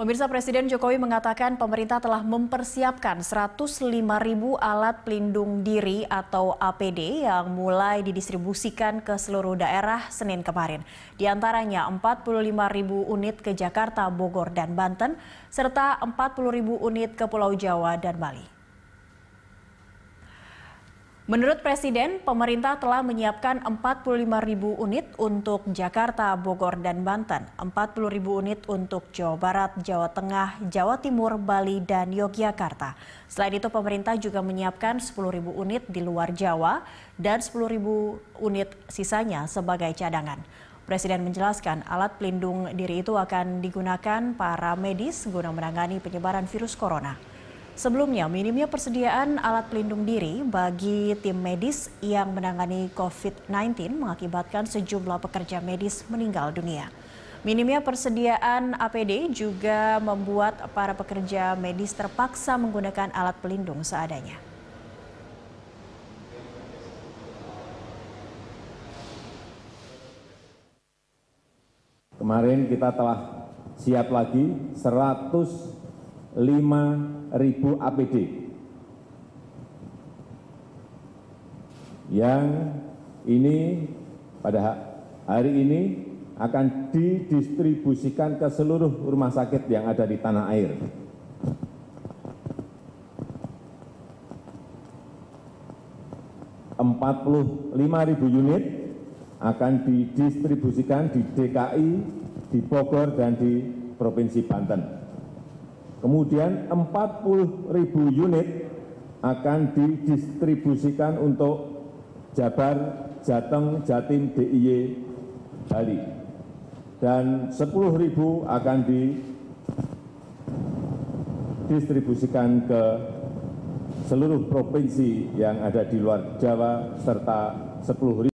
Pemirsa Presiden Jokowi mengatakan pemerintah telah mempersiapkan 105 ribu alat pelindung diri atau APD yang mulai didistribusikan ke seluruh daerah Senin kemarin. Di antaranya 45 ribu unit ke Jakarta, Bogor, dan Banten, serta 40 ribu unit ke Pulau Jawa dan Bali. Menurut Presiden, pemerintah telah menyiapkan 45 ribu unit untuk Jakarta, Bogor, dan Banten, 40 ribu unit untuk Jawa Barat, Jawa Tengah, Jawa Timur, Bali, dan Yogyakarta. Selain itu, pemerintah juga menyiapkan 10 ribu unit di luar Jawa dan 10 ribu unit sisanya sebagai cadangan. Presiden menjelaskan alat pelindung diri itu akan digunakan para medis guna menangani penyebaran virus corona. Sebelumnya, minimnya persediaan alat pelindung diri bagi tim medis yang menangani COVID-19 mengakibatkan sejumlah pekerja medis meninggal dunia. Minimnya persediaan APD juga membuat para pekerja medis terpaksa menggunakan alat pelindung seadanya. Kemarin kita telah siap lagi 100 5.000 apd yang ini pada hari ini akan didistribusikan ke seluruh rumah sakit yang ada di tanah air. Empat puluh lima ribu unit akan didistribusikan di DKI, di Bogor, dan di Provinsi Banten kemudian empat ribu unit akan didistribusikan untuk Jabar, Jateng, Jatim, DIY, Bali. Dan 10 ribu akan didistribusikan ke seluruh provinsi yang ada di luar Jawa, serta 10 ribu.